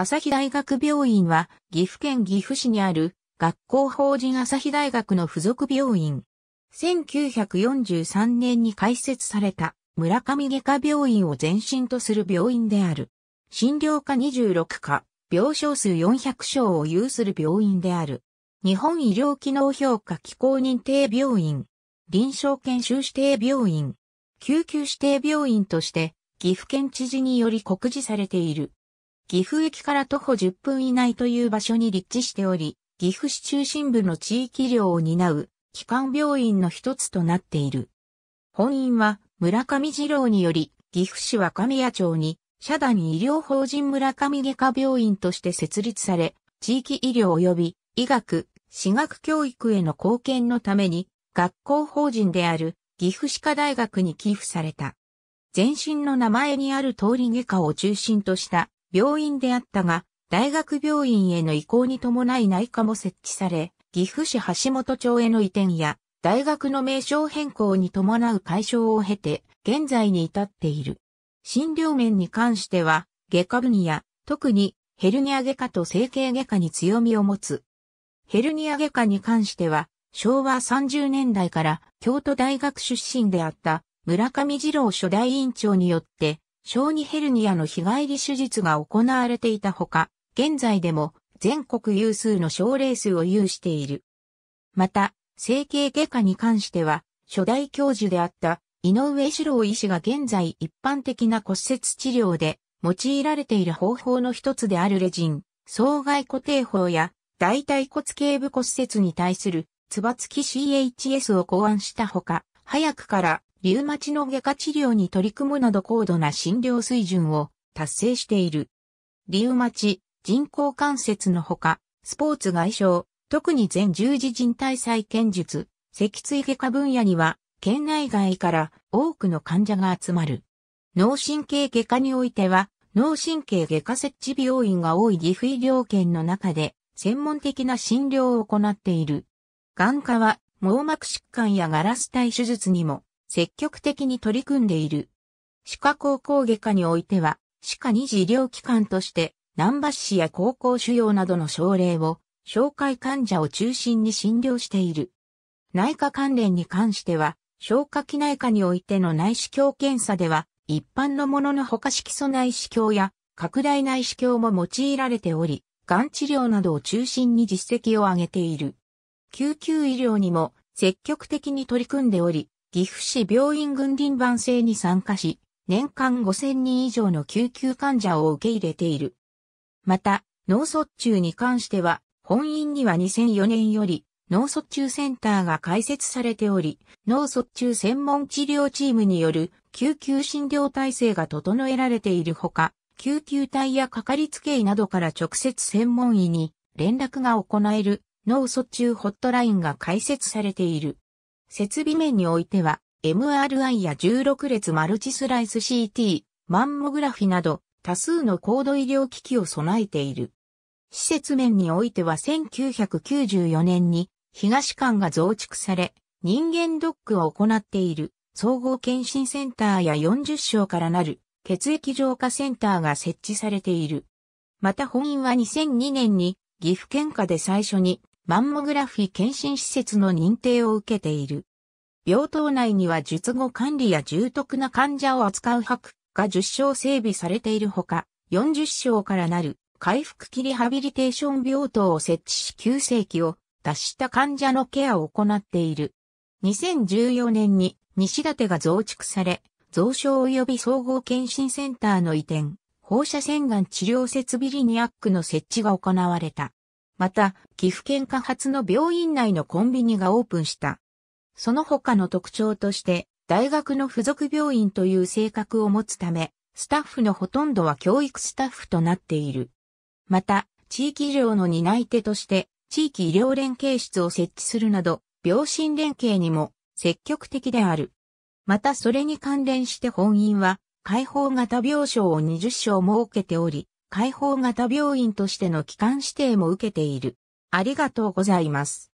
朝日大学病院は岐阜県岐阜市にある学校法人朝日大学の附属病院。1943年に開設された村上外科病院を前身とする病院である。診療科26科、病床数400床を有する病院である。日本医療機能評価機構認定病院。臨床研修指定病院。救急指定病院として岐阜県知事により告示されている。岐阜駅から徒歩10分以内という場所に立地しており、岐阜市中心部の地域医療を担う、基幹病院の一つとなっている。本院は、村上二郎により、岐阜市若宮町に、社団医療法人村上外科病院として設立され、地域医療及び医学、私学教育への貢献のために、学校法人である岐阜歯科大学に寄付された。前身の名前にある通り外科を中心とした病院であったが、大学病院への移行に伴い内科も設置され、岐阜市橋本町への移転や、大学の名称変更に伴う解消を経て、現在に至っている。診療面に関しては、外科分野、特にヘルニア外科と整形外科に強みを持つ。ヘルニア外科に関しては、昭和30年代から京都大学出身であった村上二郎初代院長によって小児ヘルニアの日帰り手術が行われていたほか、現在でも全国有数の症例数を有している。また、整形外科に関しては、初代教授であった井上史郎医師が現在一般的な骨折治療で用いられている方法の一つであるレジン、総外固定法や大腿骨頸部骨折に対するつば付き CHS を考案したほか、早くからリウマチの外科治療に取り組むなど高度な診療水準を達成している。リウマチ、人工関節のほか、スポーツ外傷、特に全十字人体再建術、脊椎外科分野には、県内外から多くの患者が集まる。脳神経外科においては、脳神経外科設置病院が多い岐阜医療圏の中で、専門的な診療を行っている。眼科は、網膜疾患やガラス体手術にも積極的に取り組んでいる。歯科高校外科においては、歯科二次医療機関として、南橋市や高校腫瘍などの症例を、紹介患者を中心に診療している。内科関連に関しては、消化器内科においての内視鏡検査では、一般のものの他色素内視鏡や拡大内視鏡も用いられており、がん治療などを中心に実績を上げている。救急医療にも積極的に取り組んでおり、岐阜市病院軍輪番制に参加し、年間5000人以上の救急患者を受け入れている。また、脳卒中に関しては、本院には2004年より脳卒中センターが開設されており、脳卒中専門治療チームによる救急診療体制が整えられているほか、救急隊やかかりつけ医などから直接専門医に連絡が行える脳卒中ホットラインが開設されている。設備面においては、MRI や16列マルチスライス CT、マンモグラフィなど、多数の高度医療機器を備えている。施設面においては1994年に東館が増築され、人間ドックを行っている総合検診センターや40床からなる血液浄化センターが設置されている。また本院は2002年に岐阜県下で最初にマンモグラフィ検診施設の認定を受けている。病棟内には術後管理や重篤な患者を扱う白が10床整備されているほか、40床からなる回復期リハビリテーション病棟を設置し急性期を脱した患者のケアを行っている。2014年に西立が増築され、増床及び総合検診センターの移転、放射線がん治療設備リニアックの設置が行われた。また、岐阜県下発の病院内のコンビニがオープンした。その他の特徴として、大学の付属病院という性格を持つため、スタッフのほとんどは教育スタッフとなっている。また、地域医療の担い手として、地域医療連携室を設置するなど、病診連携にも積極的である。またそれに関連して本院は、開放型病床を20床設けており、開放型病院としての機関指定も受けている。ありがとうございます。